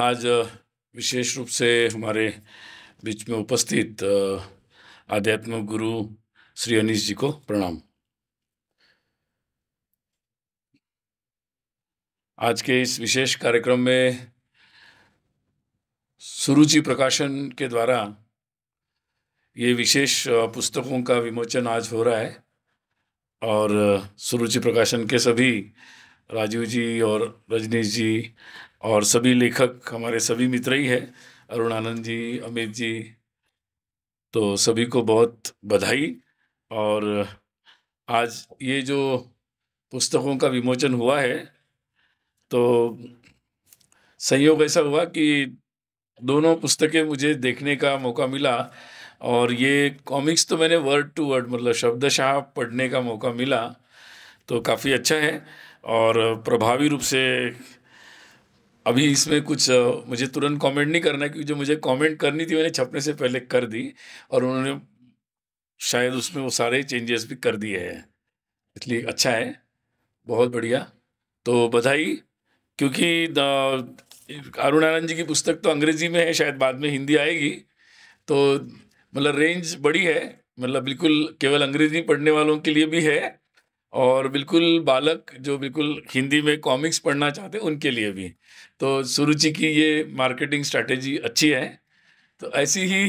आज विशेष रूप से हमारे बीच में उपस्थित आध्यात्म गुरु श्री अनीश जी को प्रणाम आज के इस विशेष कार्यक्रम में सुरुचि प्रकाशन के द्वारा ये विशेष पुस्तकों का विमोचन आज हो रहा है और सुरुचि प्रकाशन के सभी राजीव जी और रजनीश जी और सभी लेखक हमारे सभी मित्र ही हैं अरुण आनंद जी अमित जी तो सभी को बहुत बधाई और आज ये जो पुस्तकों का विमोचन हुआ है तो संयोग ऐसा हुआ कि दोनों पुस्तकें मुझे देखने का मौका मिला और ये कॉमिक्स तो मैंने वर्ड टू वर्ड मतलब शब्दशाह पढ़ने का मौका मिला तो काफ़ी अच्छा है और प्रभावी रूप से अभी इसमें कुछ मुझे तुरंत कमेंट नहीं करना है क्योंकि जो मुझे कमेंट करनी थी मैंने छपने से पहले कर दी और उन्होंने शायद उसमें वो सारे चेंजेस भी कर दिए हैं इसलिए अच्छा है बहुत बढ़िया तो बधाई क्योंकि अरुण आनंद जी की पुस्तक तो अंग्रेजी में है शायद बाद में हिंदी आएगी तो मतलब रेंज बड़ी है मतलब बिल्कुल केवल अंग्रेजी पढ़ने वालों के लिए भी है और बिल्कुल बालक जो बिल्कुल हिंदी में कॉमिक्स पढ़ना चाहते हैं उनके लिए भी तो सुरुचि की ये मार्केटिंग स्ट्रैटेजी अच्छी है तो ऐसी ही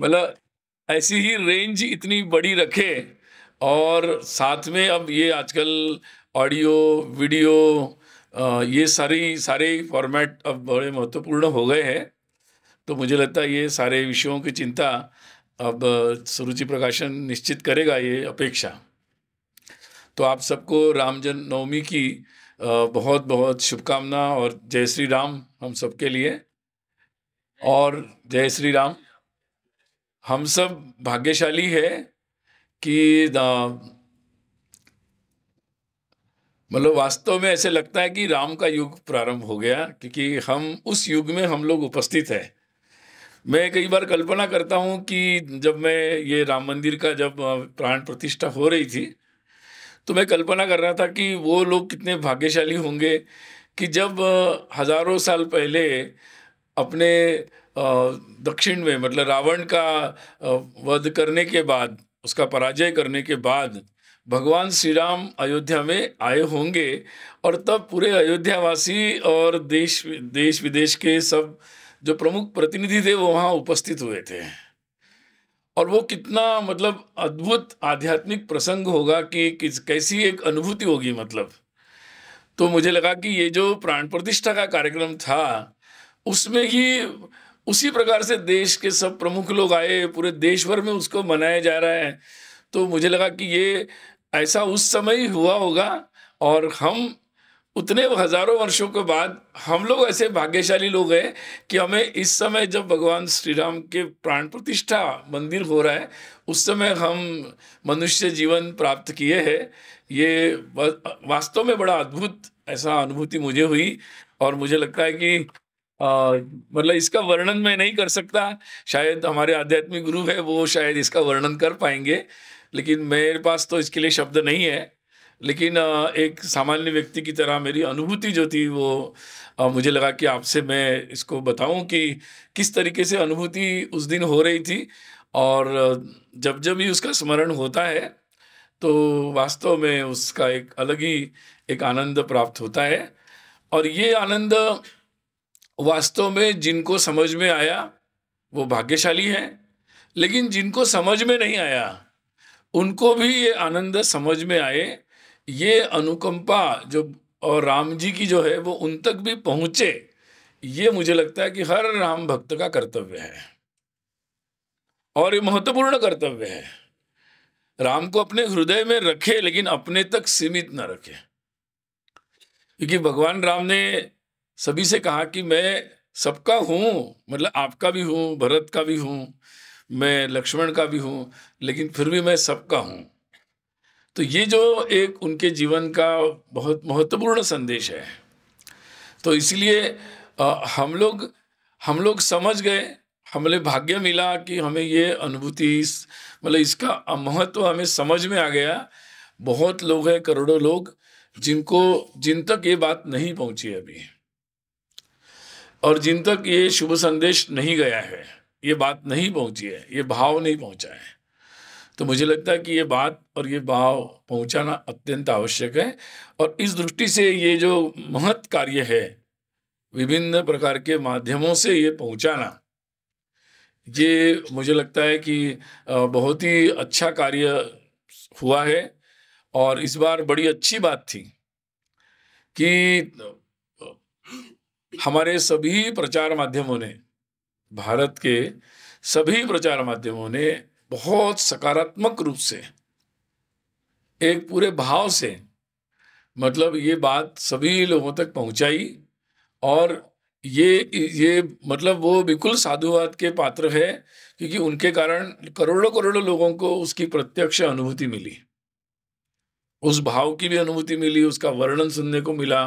मतलब ऐसी ही रेंज इतनी बड़ी रखे और साथ में अब ये आजकल ऑडियो वीडियो ये सारी सारे फॉर्मेट अब बड़े महत्वपूर्ण हो गए हैं तो मुझे लगता है ये सारे विषयों की चिंता अब सुरुचि प्रकाशन निश्चित करेगा ये अपेक्षा तो आप सबको जन्म नवमी की बहुत बहुत शुभकामना और जय श्री राम हम सबके लिए और जय श्री राम हम सब भाग्यशाली है कि मतलब वास्तव में ऐसे लगता है कि राम का युग प्रारंभ हो गया क्योंकि हम उस युग में हम लोग उपस्थित हैं मैं कई बार कल्पना करता हूँ कि जब मैं ये राम मंदिर का जब प्राण प्रतिष्ठा हो रही थी तो मैं कल्पना कर रहा था कि वो लोग कितने भाग्यशाली होंगे कि जब हज़ारों साल पहले अपने दक्षिण में मतलब रावण का वध करने के बाद उसका पराजय करने के बाद भगवान श्री राम अयोध्या में आए होंगे और तब पूरे अयोध्यावासी और देश देश विदेश के सब जो प्रमुख प्रतिनिधि थे वो वहाँ उपस्थित हुए थे और वो कितना मतलब अद्भुत आध्यात्मिक प्रसंग होगा कि किस कैसी एक अनुभूति होगी मतलब तो मुझे लगा कि ये जो प्राण प्रतिष्ठा का कार्यक्रम था उसमें ही उसी प्रकार से देश के सब प्रमुख लोग आए पूरे देश भर में उसको मनाया जा रहा है तो मुझे लगा कि ये ऐसा उस समय ही हुआ होगा और हम उतने हजारों वर्षों के बाद हम लोग ऐसे भाग्यशाली लोग हैं कि हमें इस समय जब भगवान श्री राम के प्राण प्रतिष्ठा मंदिर हो रहा है उस समय हम मनुष्य जीवन प्राप्त किए हैं ये वास्तव में बड़ा अद्भुत ऐसा अनुभूति मुझे हुई और मुझे लगता है कि मतलब इसका वर्णन मैं नहीं कर सकता शायद हमारे आध्यात्मिक गुरु है वो शायद इसका वर्णन कर पाएंगे लेकिन मेरे पास तो इसके लिए शब्द नहीं है लेकिन एक सामान्य व्यक्ति की तरह मेरी अनुभूति जो थी वो मुझे लगा कि आपसे मैं इसको बताऊं कि किस तरीके से अनुभूति उस दिन हो रही थी और जब जब भी उसका स्मरण होता है तो वास्तव में उसका एक अलग ही एक आनंद प्राप्त होता है और ये आनंद वास्तव में जिनको समझ में आया वो भाग्यशाली हैं लेकिन जिनको समझ में नहीं आया उनको भी ये आनंद समझ में आए ये अनुकंपा जो और राम जी की जो है वो उन तक भी पहुंचे ये मुझे लगता है कि हर राम भक्त का कर्तव्य है और ये महत्वपूर्ण कर्तव्य है राम को अपने हृदय में रखे लेकिन अपने तक सीमित ना रखे क्योंकि भगवान राम ने सभी से कहा कि मैं सबका हूँ मतलब आपका भी हूँ भरत का भी हूँ मैं लक्ष्मण का भी हूँ लेकिन फिर भी मैं सबका हूँ तो ये जो एक उनके जीवन का बहुत महत्वपूर्ण संदेश है तो इसलिए हम लोग हम लोग समझ गए हमें भाग्य मिला कि हमें ये अनुभूति मतलब इसका महत्व हमें समझ में आ गया बहुत लोग हैं करोड़ों लोग जिनको जिन तक ये बात नहीं पहुंची अभी और जिन तक ये शुभ संदेश नहीं गया है ये बात नहीं पहुंची है ये भाव नहीं पहुंचा है तो मुझे लगता है कि ये बात और ये भाव पहुंचाना अत्यंत आवश्यक है और इस दृष्टि से ये जो महत् कार्य है विभिन्न प्रकार के माध्यमों से ये पहुंचाना ये मुझे लगता है कि बहुत ही अच्छा कार्य हुआ है और इस बार बड़ी अच्छी बात थी कि हमारे सभी प्रचार माध्यमों ने भारत के सभी प्रचार माध्यमों ने बहुत सकारात्मक रूप से एक पूरे भाव से मतलब ये बात सभी लोगों तक पहुंचाई और ये ये मतलब वो बिल्कुल साधुवाद के पात्र है क्योंकि उनके कारण करोड़ों करोड़ों लोगों को उसकी प्रत्यक्ष अनुभूति मिली उस भाव की भी अनुभूति मिली उसका वर्णन सुनने को मिला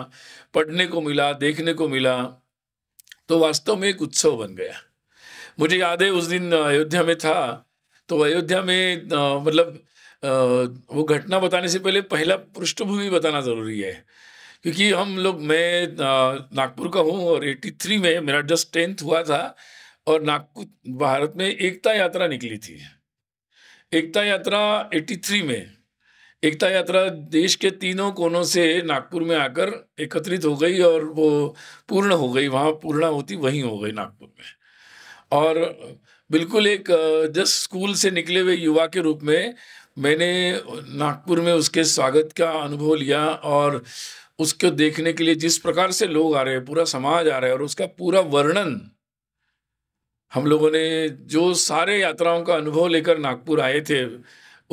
पढ़ने को मिला देखने को मिला तो वास्तव में एक उत्सव बन गया मुझे याद है उस दिन अयोध्या में था तो अयोध्या में मतलब वो घटना बताने से पहले पहला पृष्ठभूमि बताना ज़रूरी है क्योंकि हम लोग मैं नागपुर का हूँ और 83 में मेरा जस्ट टेंथ हुआ था और नागपुर भारत में एकता यात्रा निकली थी एकता यात्रा 83 में एकता यात्रा देश के तीनों कोनों से नागपुर में आकर एकत्रित हो गई और वो पूर्ण हो गई वहाँ पूर्ण होती वहीं हो गई नागपुर में और बिल्कुल एक जस्ट स्कूल से निकले हुए युवा के रूप में मैंने नागपुर में उसके स्वागत का अनुभव लिया और उसको देखने के लिए जिस प्रकार से लोग आ रहे हैं पूरा समाज आ रहा है और उसका पूरा वर्णन हम लोगों ने जो सारे यात्राओं का अनुभव लेकर नागपुर आए थे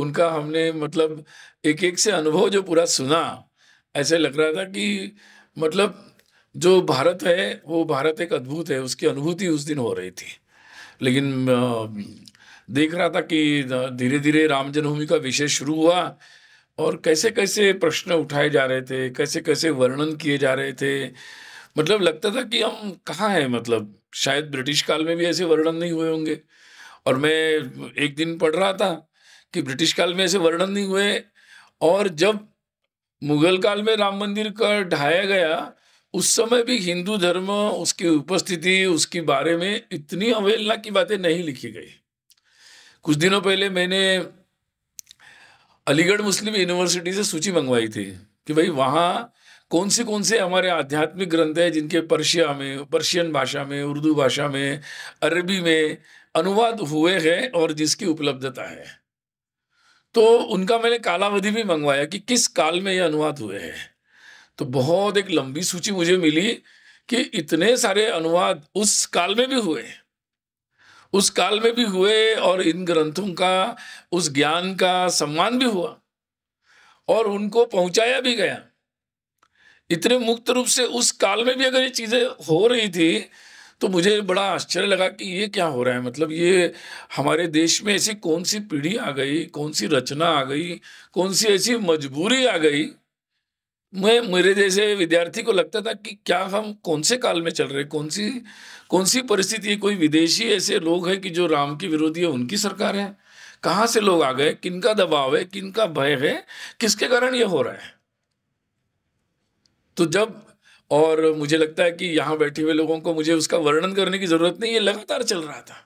उनका हमने मतलब एक एक से अनुभव जो पूरा सुना ऐसे लग रहा था कि मतलब जो भारत है वो भारत एक अद्भुत है उसकी अनुभूति उस दिन हो रही थी लेकिन देख रहा था कि धीरे धीरे राम जन्मभूमि का विषय शुरू हुआ और कैसे कैसे प्रश्न उठाए जा रहे थे कैसे कैसे वर्णन किए जा रहे थे मतलब लगता था कि हम कहाँ हैं मतलब शायद ब्रिटिश काल में भी ऐसे वर्णन नहीं हुए होंगे और मैं एक दिन पढ़ रहा था कि ब्रिटिश काल में ऐसे वर्णन नहीं हुए और जब मुगल काल में राम मंदिर का ढाया गया उस समय भी हिंदू धर्म उसकी उपस्थिति उसके बारे में इतनी अवहेलना की बातें नहीं लिखी गई कुछ दिनों पहले मैंने अलीगढ़ मुस्लिम यूनिवर्सिटी से सूची मंगवाई थी कि भाई वहाँ कौन से कौन से हमारे आध्यात्मिक ग्रंथ हैं जिनके पर्शिया में पर्शियन भाषा में उर्दू भाषा में अरबी में अनुवाद हुए हैं और जिसकी उपलब्धता है तो उनका मैंने कालावधि भी मंगवाया कि किस काल में ये अनुवाद हुए हैं तो बहुत एक लंबी सूची मुझे मिली कि इतने सारे अनुवाद उस काल में भी हुए उस काल में भी हुए और इन ग्रंथों का उस ज्ञान का सम्मान भी हुआ और उनको पहुंचाया भी गया इतने मुक्त रूप से उस काल में भी अगर ये चीज़ें हो रही थी तो मुझे बड़ा आश्चर्य लगा कि ये क्या हो रहा है मतलब ये हमारे देश में ऐसी कौन सी पीढ़ी आ गई कौन सी रचना आ गई कौन सी ऐसी मजबूरी आ गई मैं मेरे जैसे विद्यार्थी को लगता था कि क्या हम कौन से काल में चल रहे कौन सी कौन सी परिस्थिति कोई विदेशी ऐसे लोग हैं कि जो राम की विरोधी है उनकी सरकार है कहाँ से लोग आ गए किनका दबाव है किनका भय है किसके कारण ये हो रहा है तो जब और मुझे लगता है कि यहाँ बैठे हुए लोगों को मुझे उसका वर्णन करने की ज़रूरत नहीं ये लगातार चल रहा था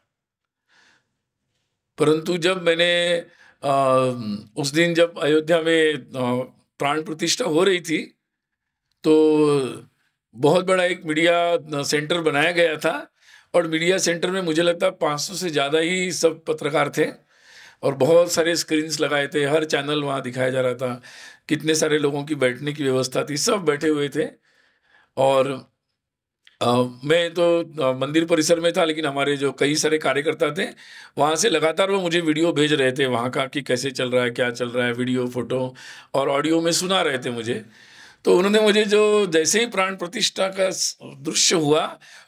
परंतु जब मैंने आ, उस दिन जब अयोध्या में आ, प्राण प्रतिष्ठा हो रही थी तो बहुत बड़ा एक मीडिया सेंटर बनाया गया था और मीडिया सेंटर में मुझे लगता है 500 से ज़्यादा ही सब पत्रकार थे और बहुत सारे स्क्रीन्स लगाए थे हर चैनल वहाँ दिखाया जा रहा था कितने सारे लोगों की बैठने की व्यवस्था थी सब बैठे हुए थे और मैं तो मंदिर परिसर में था लेकिन हमारे जो कई सारे कार्यकर्ता थे वहाँ से लगातार वो मुझे वीडियो भेज रहे थे वहाँ का कि कैसे चल रहा है क्या चल रहा है वीडियो फोटो और ऑडियो में सुना रहे थे मुझे तो उन्होंने मुझे जो जैसे ही प्राण प्रतिष्ठा का दृश्य हुआ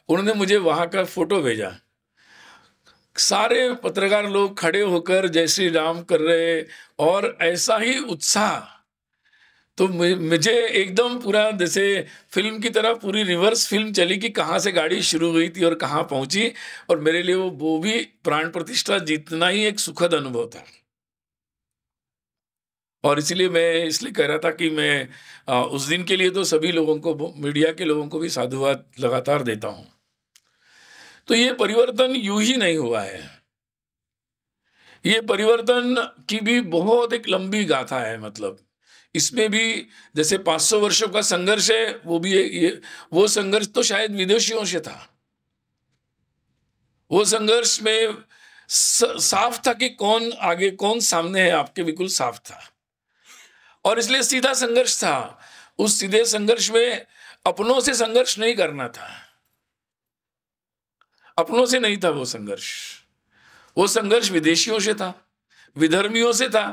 उन्होंने मुझे वहाँ का फोटो भेजा सारे पत्रकार लोग खड़े होकर जय श्री राम कर रहे और ऐसा ही उत्साह तो मुझे एकदम पूरा जैसे फिल्म की तरह पूरी रिवर्स फिल्म चली कि कहाँ से गाड़ी शुरू हुई थी और कहाँ पहुँची और मेरे लिए वो वो भी प्राण प्रतिष्ठा जीतना ही एक सुखद अनुभव था और इसलिए मैं इसलिए कह रहा था कि मैं आ, उस दिन के लिए तो सभी लोगों को मीडिया के लोगों को भी साधुवाद लगातार देता हूँ तो ये परिवर्तन यूं ही नहीं हुआ है ये परिवर्तन की भी बहुत एक लंबी गाथा है मतलब इसमें भी जैसे 500 वर्षों का संघर्ष है वो भी ये वो संघर्ष तो शायद विदेशियों से था वो संघर्ष में साफ था कि कौन आगे कौन सामने है आपके बिल्कुल साफ था और इसलिए सीधा संघर्ष था उस सीधे संघर्ष में अपनों से संघर्ष नहीं करना था अपनों से नहीं था वो संघर्ष वो संघर्ष विदेशियों से था विधर्मियों से था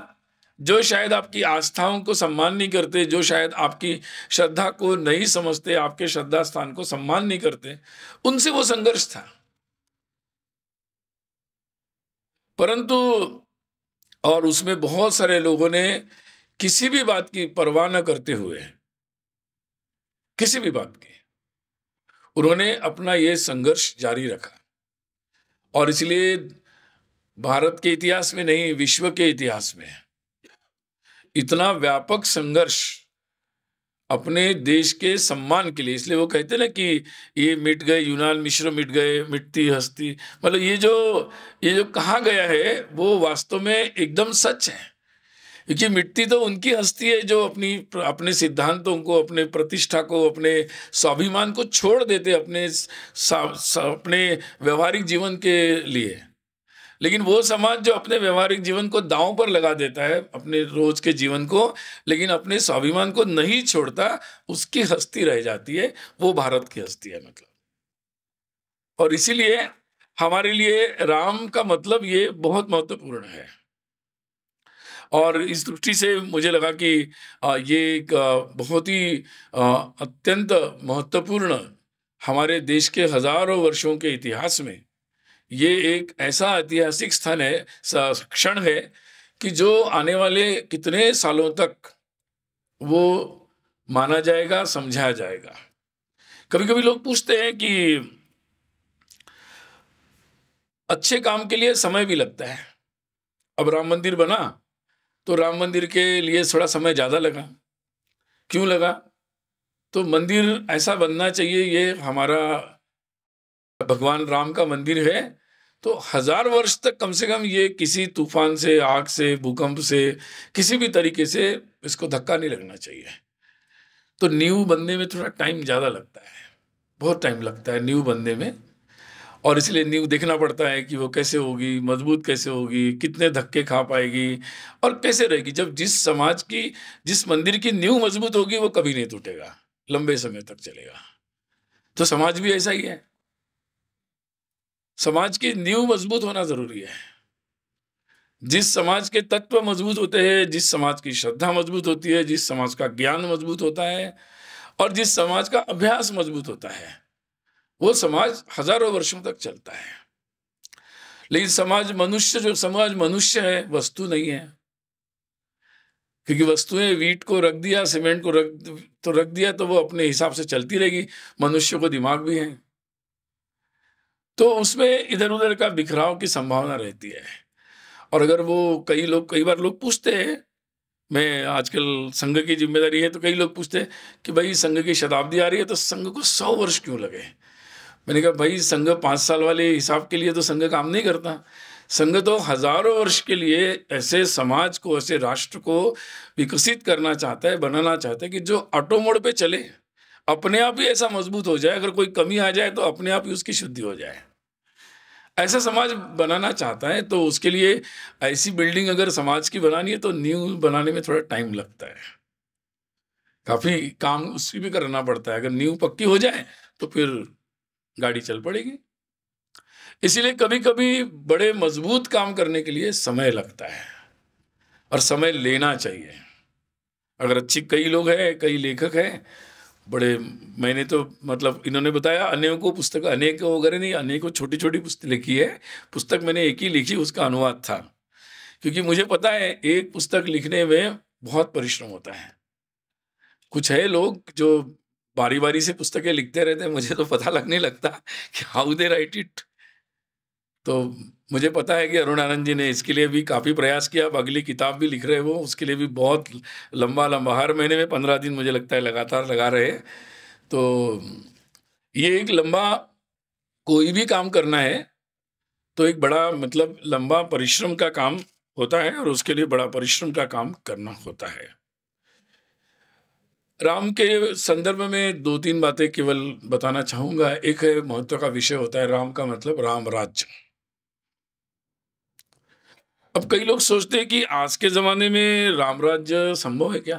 जो शायद आपकी आस्थाओं को सम्मान नहीं करते जो शायद आपकी श्रद्धा को नहीं समझते आपके श्रद्धा स्थान को सम्मान नहीं करते उनसे वो संघर्ष था परंतु और उसमें बहुत सारे लोगों ने किसी भी बात की परवाह न करते हुए किसी भी बात की उन्होंने अपना ये संघर्ष जारी रखा और इसलिए भारत के इतिहास में नहीं विश्व के इतिहास में इतना व्यापक संघर्ष अपने देश के सम्मान के लिए इसलिए वो कहते ना कि ये मिट गए यूनान मिश्र मिट गए मिटती हस्ती मतलब ये जो ये जो कहा गया है वो वास्तव में एकदम सच है क्योंकि मिट्टी तो उनकी हस्ती है जो अपनी अपने सिद्धांतों को अपने प्रतिष्ठा को अपने स्वाभिमान को छोड़ देते अपने सा, सा, अपने व्यवहारिक जीवन के लिए लेकिन वो समाज जो अपने व्यवहारिक जीवन को दांव पर लगा देता है अपने रोज के जीवन को लेकिन अपने स्वाभिमान को नहीं छोड़ता उसकी हस्ती रह जाती है वो भारत की हस्ती है मतलब और इसीलिए हमारे लिए राम का मतलब ये बहुत महत्वपूर्ण है और इस दृष्टि से मुझे लगा कि ये एक बहुत ही अत्यंत महत्वपूर्ण हमारे देश के हजारों वर्षों के इतिहास में ये एक ऐसा ऐतिहासिक स्थान है क्षण है कि जो आने वाले कितने सालों तक वो माना जाएगा समझाया जाएगा कभी कभी लोग पूछते हैं कि अच्छे काम के लिए समय भी लगता है अब राम मंदिर बना तो राम मंदिर के लिए थोड़ा समय ज़्यादा लगा क्यों लगा तो मंदिर ऐसा बनना चाहिए ये हमारा भगवान राम का मंदिर है तो हजार वर्ष तक कम से कम ये किसी तूफान से आग से भूकंप से किसी भी तरीके से इसको धक्का नहीं लगना चाहिए तो न्यू बनने में थोड़ा टाइम ज़्यादा लगता है बहुत टाइम लगता है न्यू बनने में और इसलिए न्यू देखना पड़ता है कि वो कैसे होगी मजबूत कैसे होगी कितने धक्के खा पाएगी और कैसे रहेगी जब जिस समाज की जिस मंदिर की न्यू मजबूत होगी वो कभी नहीं टूटेगा लंबे समय तक चलेगा तो समाज भी ऐसा ही है समाज की नींव मजबूत होना जरूरी है जिस समाज के तत्व मजबूत होते हैं जिस समाज की श्रद्धा मजबूत होती है जिस समाज का ज्ञान मजबूत होता है और जिस समाज का अभ्यास मजबूत होता है वो समाज हजारों वर्षों तक चलता है लेकिन समाज मनुष्य जो समाज मनुष्य है वस्तु नहीं है क्योंकि वस्तुएं वीट को रख दिया सीमेंट को रख तो रख दिया तो वो अपने हिसाब से चलती रहेगी मनुष्य को दिमाग भी है तो उसमें इधर उधर का बिखराव की संभावना रहती है और अगर वो कई लोग कई बार लोग पूछते हैं मैं आजकल संघ की जिम्मेदारी है तो कई लोग पूछते हैं कि भाई संघ की शताब्दी आ रही है तो संघ को सौ वर्ष क्यों लगे मैंने कहा भाई संघ पाँच साल वाले हिसाब के लिए तो संघ काम नहीं करता संघ तो हजारों वर्ष के लिए ऐसे समाज को ऐसे राष्ट्र को विकसित करना चाहता है बनाना चाहता है कि जो ऑटो मोड पे चले अपने आप ही ऐसा मजबूत हो जाए अगर कोई कमी आ जाए तो अपने आप ही उसकी शुद्धि हो जाए ऐसा समाज बनाना चाहता है तो उसके लिए ऐसी बिल्डिंग अगर समाज की बनानी है तो न्यू बनाने में थोड़ा टाइम लगता है काफ़ी काम उसकी भी करना पड़ता है अगर न्यू पक्की हो जाए तो फिर गाड़ी चल पड़ेगी इसीलिए कभी कभी बड़े मजबूत काम करने के लिए समय लगता है और समय लेना चाहिए अगर अच्छी कई लोग हैं कई लेखक हैं बड़े मैंने तो मतलब इन्होंने बताया अनेकों पुस्तक अनेक वगैरह नहीं अनेकों छोटी छोटी पुस्तक लिखी है पुस्तक मैंने एक ही लिखी उसका अनुवाद था क्योंकि मुझे पता है एक पुस्तक लिखने में बहुत परिश्रम होता है कुछ है लोग जो बारी बारी से पुस्तकें लिखते रहते हैं मुझे तो पता लगने लगता कि हाउ दे राइट इट तो मुझे पता है कि अरुण आनंद जी ने इसके लिए भी काफ़ी प्रयास किया अब अगली किताब भी लिख रहे वो उसके लिए भी बहुत लंबा लंबा हर महीने में पंद्रह दिन मुझे लगता है लगातार लगा रहे तो ये एक लंबा कोई भी काम करना है तो एक बड़ा मतलब लंबा परिश्रम का काम होता है और उसके लिए बड़ा परिश्रम का काम करना होता है राम के संदर्भ में दो तीन बातें केवल बताना चाहूँगा एक है महत्व का विषय होता है राम का मतलब राम राज्य अब कई लोग सोचते हैं कि आज के ज़माने में राम राज्य संभव है क्या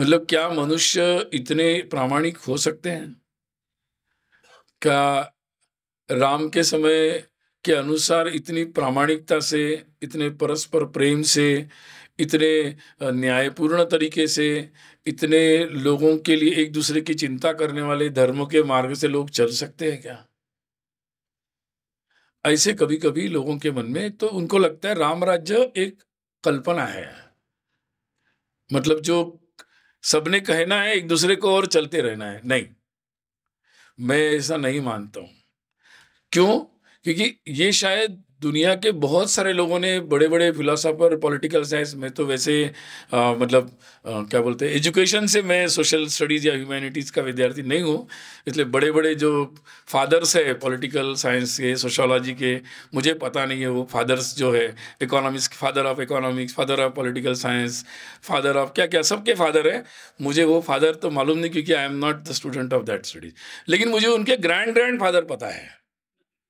मतलब क्या मनुष्य इतने प्रामाणिक हो सकते हैं क्या राम के समय के अनुसार इतनी प्रामाणिकता से इतने परस्पर प्रेम से इतने न्यायपूर्ण तरीके से इतने लोगों के लिए एक दूसरे की चिंता करने वाले धर्मों के मार्ग से लोग चल सकते हैं क्या ऐसे कभी कभी लोगों के मन में तो उनको लगता है राम राज्य एक कल्पना है मतलब जो सबने कहना है एक दूसरे को और चलते रहना है नहीं मैं ऐसा नहीं मानता हूं क्यों क्योंकि ये शायद दुनिया के बहुत सारे लोगों ने बड़े बड़े फिलोसोफर पॉलिटिकल साइंस में तो वैसे आ, मतलब आ, क्या बोलते हैं एजुकेशन से मैं सोशल स्टडीज़ या ह्यूमैनिटीज़ का विद्यार्थी नहीं हूँ इसलिए बड़े बड़े जो फादर्स है पॉलिटिकल साइंस के सोशोलॉजी के मुझे पता नहीं है वो फादर्स जो है economics father of economics father of political science father of क्या क्या सबके फादर है मुझे वो फादर तो मालूम नहीं क्योंकि I am not the student of that studies लेकिन मुझे उनके ग्रैंड ग्रैंड फादर पता है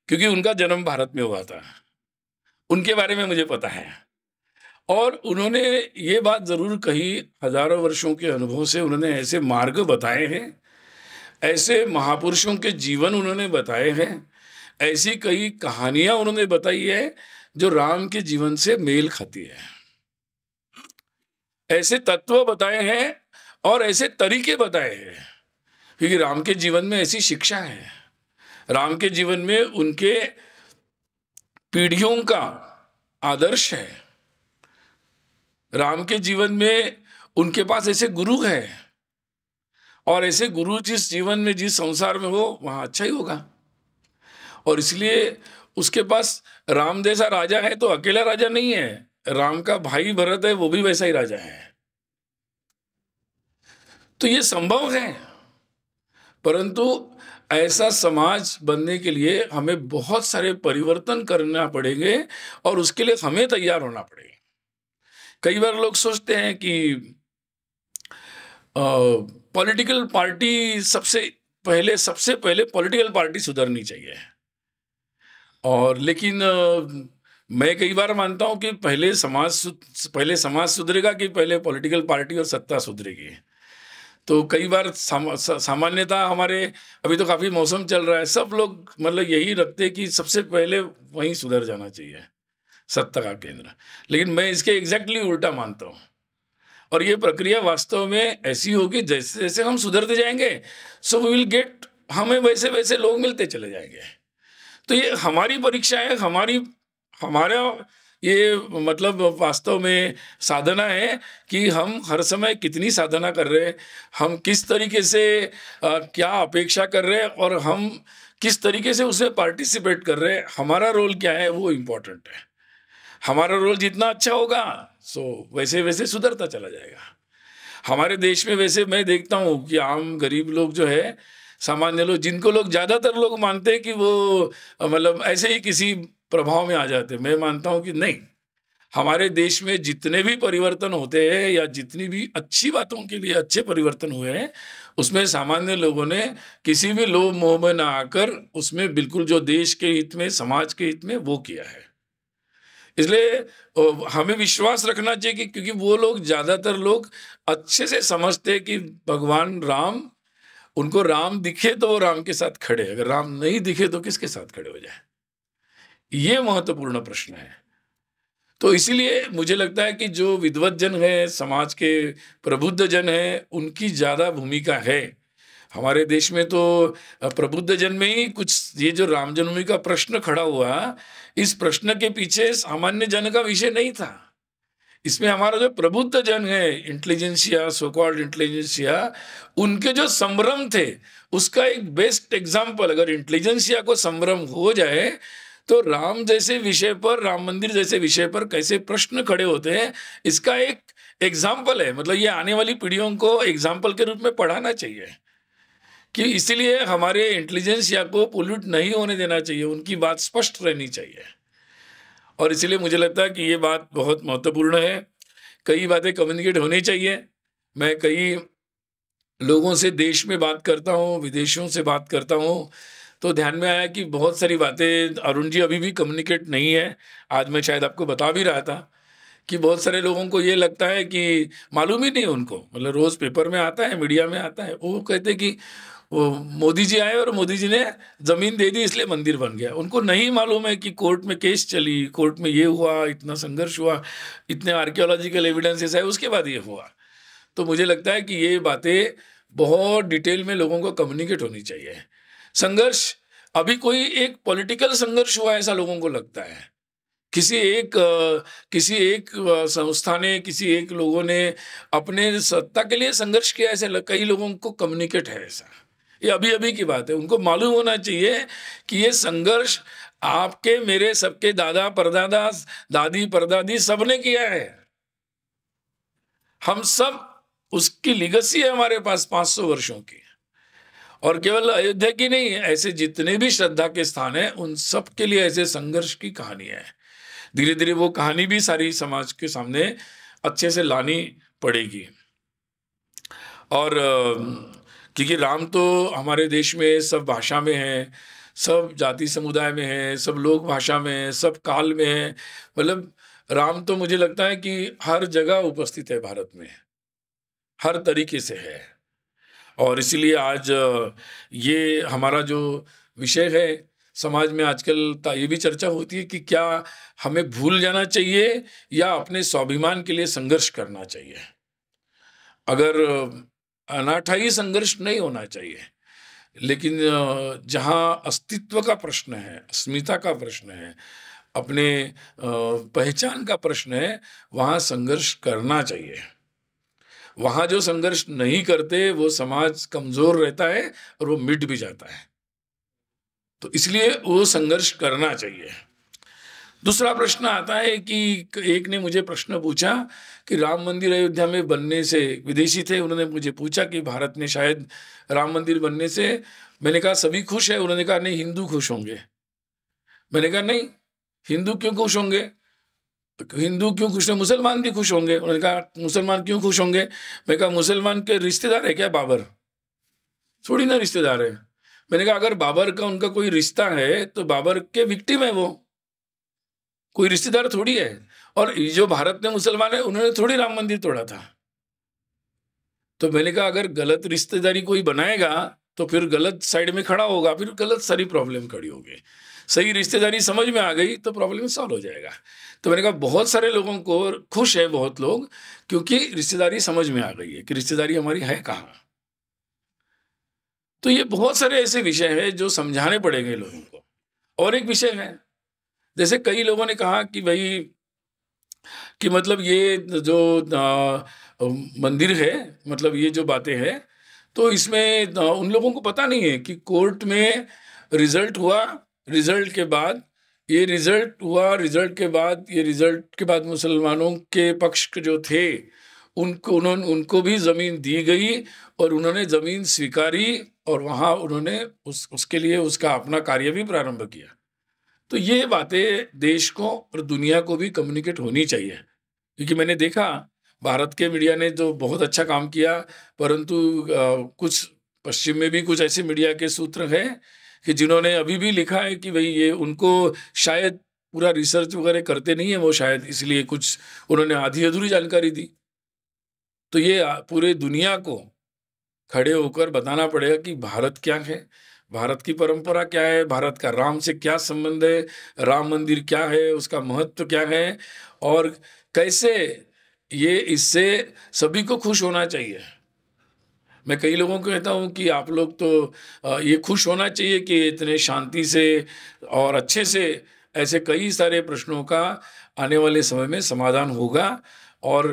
क्योंकि उनका जन्म भारत में हुआ था उनके बारे में मुझे पता है और उन्होंने ये बात ज़रूर कही हज़ारों वर्षों के अनुभव से उन्होंने ऐसे मार्ग बताए हैं ऐसे महापुरुषों के जीवन उन्होंने बताए हैं ऐसी कई कहानियां उन्होंने बताई है जो राम के जीवन से मेल खाती है ऐसे तत्व बताए हैं और ऐसे तरीके बताए हैं क्योंकि राम के जीवन में ऐसी शिक्षा है राम के जीवन में उनके पीढ़ियों का आदर्श है राम के जीवन में उनके पास ऐसे गुरु हैं और ऐसे गुरु जिस जीवन में जिस संसार में हो वहाँ अच्छा ही होगा और इसलिए उसके पास राम जैसा राजा है तो अकेला राजा नहीं है राम का भाई भरत है वो भी वैसा ही राजा है तो ये संभव है परंतु ऐसा समाज बनने के लिए हमें बहुत सारे परिवर्तन करना पड़ेंगे और उसके लिए हमें तैयार होना पड़ेगा कई बार लोग सोचते हैं कि पॉलिटिकल पार्टी सबसे पहले सबसे पहले पॉलिटिकल पार्टी सुधरनी चाहिए और लेकिन आ, मैं कई बार मानता हूं कि पहले समाज पहले समाज सुधरेगा कि पहले पॉलिटिकल पार्टी और सत्ता सुधरेगी तो कई बार सामा, सामान्यता हमारे अभी तो काफ़ी मौसम चल रहा है सब लोग मतलब यही रखते हैं कि सबसे पहले वहीं सुधर जाना चाहिए सत्ता का केंद्र लेकिन मैं इसके एग्जैक्टली उल्टा मानता हूँ और ये प्रक्रिया वास्तव में ऐसी होगी जैसे जैसे हम सुधरते जाएंगे सो वी विल गेट हमें वैसे वैसे लोग मिलते चले जाएंगे तो ये हमारी परीक्षा है हमारी हमारा ये मतलब वास्तव में साधना है कि हम हर समय कितनी साधना कर रहे हैं हम किस तरीके से आ, क्या अपेक्षा कर रहे हैं और हम किस तरीके से उसे पार्टिसिपेट कर रहे हैं हमारा रोल क्या है वो इम्पोर्टेंट है हमारा रोल जितना अच्छा होगा सो वैसे वैसे सुधरता चला जाएगा हमारे देश में वैसे मैं देखता हूँ कि आम गरीब लोग जो है सामान्य लोग जिनको लोग ज़्यादातर लोग मानते हैं कि वो मतलब ऐसे ही किसी प्रभाव में आ जाते मैं मानता हूँ कि नहीं हमारे देश में जितने भी परिवर्तन होते हैं या जितनी भी अच्छी बातों के लिए अच्छे परिवर्तन हुए हैं उसमें सामान्य लोगों ने किसी भी लोभ मोह में ना आकर उसमें बिल्कुल जो देश के हित में समाज के हित में वो किया है इसलिए हमें विश्वास रखना चाहिए कि क्योंकि वो लोग ज़्यादातर लोग अच्छे से समझते हैं कि भगवान राम उनको राम दिखे तो राम के साथ खड़े अगर राम नहीं दिखे तो किसके साथ खड़े हो जाए ये महत्वपूर्ण प्रश्न है तो इसीलिए मुझे लगता है कि जो विद्वत जन है समाज के प्रबुद्ध जन है उनकी ज़्यादा भूमिका है हमारे देश में तो प्रबुद्ध जन में ही कुछ ये जो राम जन्मभूमि का प्रश्न खड़ा हुआ इस प्रश्न के पीछे सामान्य जन का विषय नहीं था इसमें हमारा जो प्रबुद्ध जन है इंटेलिजेंसिया सोकॉल्ड इंटेलिजेंसिया उनके जो संभ्रम थे उसका एक बेस्ट एग्जाम्पल अगर इंटेलिजेंसिया को संभ्रम हो जाए तो राम जैसे विषय पर राम मंदिर जैसे विषय पर कैसे प्रश्न खड़े होते हैं इसका एक एग्जाम्पल है मतलब ये आने वाली पीढ़ियों को एग्जाम्पल के रूप में पढ़ाना चाहिए कि इसीलिए हमारे इंटेलिजेंस या को पोल्यूट नहीं होने देना चाहिए उनकी बात स्पष्ट रहनी चाहिए और इसलिए मुझे लगता है कि ये बात बहुत महत्वपूर्ण है कई बातें कम्युनिकेट होनी चाहिए मैं कई लोगों से देश में बात करता हूँ विदेशों से बात करता हूँ तो ध्यान में आया कि बहुत सारी बातें अरुण जी अभी भी कम्युनिकेट नहीं है आज मैं शायद आपको बता भी रहा था कि बहुत सारे लोगों को ये लगता है कि मालूम ही नहीं उनको मतलब रोज़ पेपर में आता है मीडिया में आता है वो कहते कि वो मोदी जी आए और मोदी जी ने ज़मीन दे दी इसलिए मंदिर बन गया उनको नहीं मालूम है कि कोर्ट में केस चली कोर्ट में ये हुआ इतना संघर्ष हुआ इतने आर्कियोलॉजिकल एविडेंसेस है उसके बाद ये हुआ तो मुझे लगता है कि ये बातें बहुत डिटेल में लोगों को कम्युनिकेट होनी चाहिए संघर्ष अभी कोई एक पॉलिटिकल संघर्ष हुआ ऐसा लोगों को लगता है किसी एक किसी एक संस्था ने किसी एक लोगों ने अपने सत्ता के लिए संघर्ष किया ऐसे लग, कई लोगों को कम्युनिकेट है ऐसा ये अभी अभी की बात है उनको मालूम होना चाहिए कि ये संघर्ष आपके मेरे सबके दादा परदादा दादी परदादी सबने किया है हम सब उसकी लिगसी है हमारे पास 500 वर्षों की और केवल अयोध्या की नहीं ऐसे जितने भी श्रद्धा के स्थान हैं उन सब के लिए ऐसे संघर्ष की कहानी है धीरे धीरे वो कहानी भी सारी समाज के सामने अच्छे से लानी पड़ेगी और क्योंकि राम तो हमारे देश में सब भाषा में है सब जाति समुदाय में है सब लोग भाषा में है सब काल में है मतलब राम तो मुझे लगता है कि हर जगह उपस्थित है भारत में हर तरीके से है और इसीलिए आज ये हमारा जो विषय है समाज में आजकल ये भी चर्चा होती है कि क्या हमें भूल जाना चाहिए या अपने स्वाभिमान के लिए संघर्ष करना चाहिए अगर अनाठाई संघर्ष नहीं होना चाहिए लेकिन जहाँ अस्तित्व का प्रश्न है अस्मिता का प्रश्न है अपने पहचान का प्रश्न है वहाँ संघर्ष करना चाहिए वहाँ जो संघर्ष नहीं करते वो समाज कमज़ोर रहता है और वो मिट भी जाता है तो इसलिए वो संघर्ष करना चाहिए दूसरा प्रश्न आता है कि एक ने मुझे प्रश्न पूछा कि राम मंदिर अयोध्या में बनने से विदेशी थे उन्होंने मुझे पूछा कि भारत में शायद राम मंदिर बनने से मैंने कहा सभी खुश है उन्होंने कहा नहीं हिंदू खुश होंगे मैंने कहा नहीं हिंदू क्यों खुश होंगे तो हिंदू क्यों खुश है मुसलमान भी खुश होंगे उन्होंने कहा मुसलमान क्यों खुश होंगे मैंने कहा मुसलमान के रिश्तेदार है क्या बाबर थोड़ी ना रिश्तेदार है मैंने कहा अगर बाबर का उनका कोई रिश्ता है तो बाबर के विक्टिम है वो कोई रिश्तेदार थोड़ी है और जो भारत में मुसलमान है उन्होंने थोड़ी राम मंदिर तोड़ा था तो मैंने कहा अगर गलत रिश्तेदारी कोई बनाएगा तो फिर गलत साइड में खड़ा होगा फिर गलत सारी प्रॉब्लम खड़ी होगी सही रिश्तेदारी समझ में आ गई तो प्रॉब्लम सॉल्व हो जाएगा तो मैंने कहा बहुत सारे लोगों को खुश है बहुत लोग क्योंकि रिश्तेदारी समझ में आ गई है कि रिश्तेदारी हमारी है कहाँ तो ये बहुत सारे ऐसे विषय हैं जो समझाने पड़ेंगे लोगों को और एक विषय है जैसे कई लोगों ने कहा कि भाई कि मतलब ये जो आ, मंदिर है मतलब ये जो बातें हैं तो इसमें उन लोगों को पता नहीं है कि कोर्ट में रिजल्ट हुआ रिजल्ट के बाद ये रिज़ल्ट हुआ रिज़ल्ट के बाद ये रिज़ल्ट के बाद मुसलमानों के पक्ष के जो थे उनको उन्होंने उनको भी ज़मीन दी गई और उन्होंने ज़मीन स्वीकारी और वहाँ उन्होंने उस उसके लिए उसका अपना कार्य भी प्रारंभ किया तो ये बातें देश को और दुनिया को भी कम्युनिकेट होनी चाहिए क्योंकि मैंने देखा भारत के मीडिया ने तो बहुत अच्छा काम किया परंतु कुछ पश्चिम में भी कुछ ऐसे मीडिया के सूत्र हैं कि जिन्होंने अभी भी लिखा है कि भाई ये उनको शायद पूरा रिसर्च वगैरह करते नहीं है वो शायद इसलिए कुछ उन्होंने आधी अधूरी जानकारी दी तो ये पूरे दुनिया को खड़े होकर बताना पड़ेगा कि भारत क्या है भारत की परंपरा क्या है भारत का राम से क्या संबंध है राम मंदिर क्या है उसका महत्व क्या है और कैसे ये इससे सभी को खुश होना चाहिए मैं कई लोगों को कहता हूँ कि आप लोग तो ये खुश होना चाहिए कि इतने शांति से और अच्छे से ऐसे कई सारे प्रश्नों का आने वाले समय में समाधान होगा और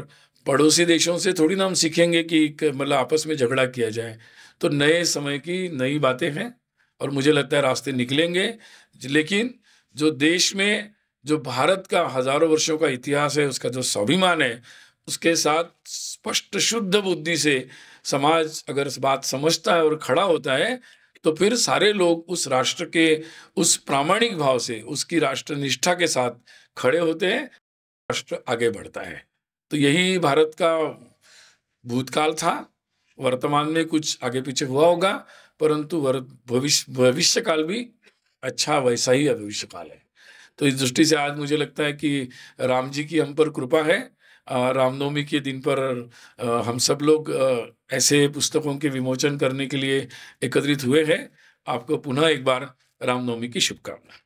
पड़ोसी देशों से थोड़ी ना हम सीखेंगे कि मतलब आपस में झगड़ा किया जाए तो नए समय की नई बातें हैं और मुझे लगता है रास्ते निकलेंगे लेकिन जो देश में जो भारत का हजारों वर्षों का इतिहास है उसका जो स्वाभिमान है उसके साथ स्पष्ट शुद्ध बुद्धि से समाज अगर इस बात समझता है और खड़ा होता है तो फिर सारे लोग उस राष्ट्र के उस प्रामाणिक भाव से उसकी राष्ट्र निष्ठा के साथ खड़े होते हैं राष्ट्र आगे बढ़ता है तो यही भारत का भूतकाल था वर्तमान में कुछ आगे पीछे हुआ होगा परंतु भविष्य भविष्य काल भी अच्छा वैसा ही भविष्य काल है तो इस दृष्टि से आज मुझे लगता है कि राम जी की हम पर कृपा है रामनवमी के दिन पर हम सब लोग ऐसे पुस्तकों के विमोचन करने के लिए एकत्रित हुए हैं आपको पुनः एक बार रामनवमी की शुभकामना